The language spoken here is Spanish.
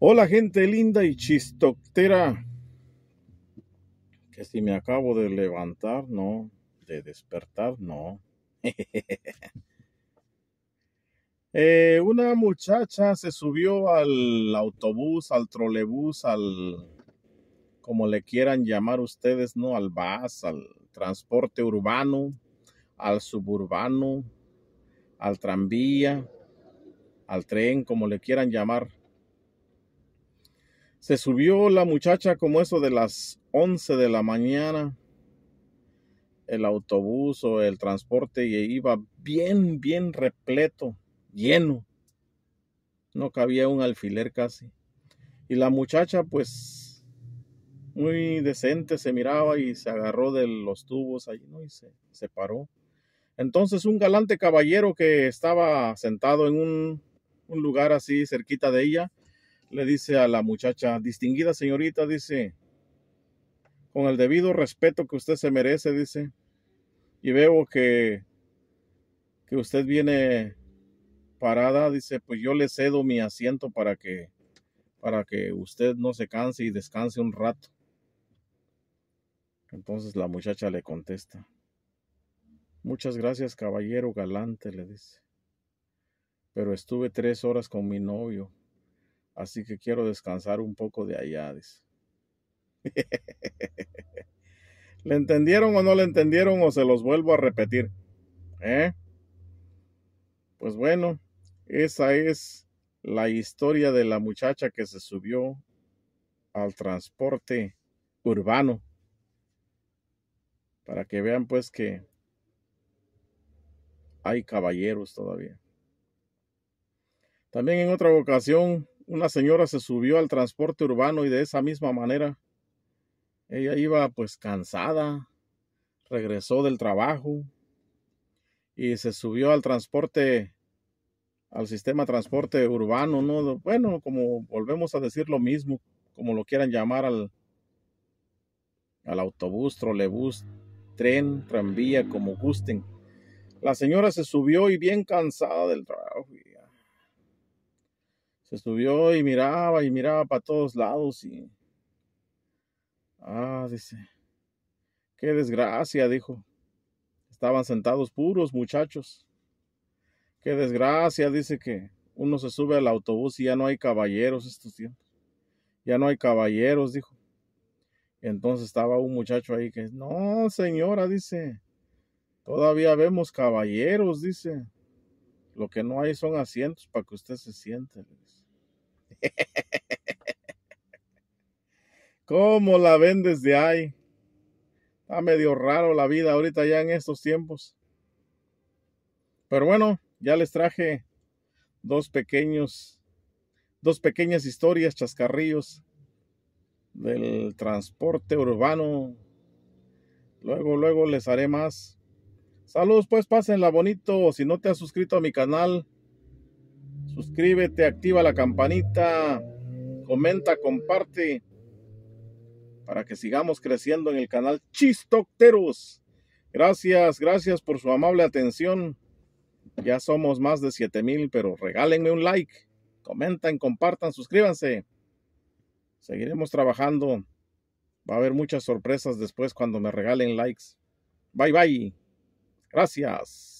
Hola gente linda y chistoctera. Que si me acabo de levantar, no. De despertar, no. Eh, una muchacha se subió al autobús, al trolebús, al... como le quieran llamar ustedes, ¿no? Al bus, al transporte urbano, al suburbano, al tranvía, al tren, como le quieran llamar se subió la muchacha como eso de las 11 de la mañana. El autobús o el transporte y iba bien, bien repleto, lleno. No cabía un alfiler casi. Y la muchacha pues muy decente se miraba y se agarró de los tubos allí, ¿no? Y se, paró. Entonces un galante caballero que estaba sentado en un lugar así cerquita de ella, le dice a la muchacha, distinguida señorita, dice, con el debido respeto que usted se merece, dice, y veo que, que usted viene parada, dice, pues yo le cedo mi asiento para que, para que usted no se canse y descanse un rato. Entonces la muchacha le contesta, muchas gracias caballero galante, le dice, pero estuve tres horas con mi novio Así que quiero descansar un poco de allá. ¿Le entendieron o no le entendieron o se los vuelvo a repetir? ¿Eh? Pues bueno, esa es la historia de la muchacha que se subió al transporte urbano. Para que vean pues que hay caballeros todavía. También en otra ocasión una señora se subió al transporte urbano y de esa misma manera. Ella iba pues cansada, regresó del trabajo y se subió al transporte, al sistema transporte urbano, ¿no? Bueno, como volvemos a decir lo mismo, como lo quieran llamar al, al autobús, trolebús, tren, tranvía, como gusten. La señora se subió y bien cansada del trabajo se subió y miraba y miraba para todos lados y... Ah, dice, qué desgracia, dijo. Estaban sentados puros muchachos. Qué desgracia, dice que uno se sube al autobús y ya no hay caballeros estos tiempos. Ya no hay caballeros, dijo. entonces estaba un muchacho ahí que, no, señora, dice, todavía vemos caballeros, dice. Lo que no hay son asientos para que usted se siente, ¿Cómo la ven desde ahí? Está medio raro la vida ahorita ya en estos tiempos. Pero bueno, ya les traje dos pequeños, dos pequeñas historias, chascarrillos del transporte urbano. Luego, luego les haré más. Saludos, pues la bonito. Si no te has suscrito a mi canal, suscríbete, activa la campanita, comenta, comparte para que sigamos creciendo en el canal Chistocteros. Gracias, gracias por su amable atención. Ya somos más de 7000, pero regálenme un like, comenten, compartan, suscríbanse. Seguiremos trabajando. Va a haber muchas sorpresas después cuando me regalen likes. Bye bye. Gracias.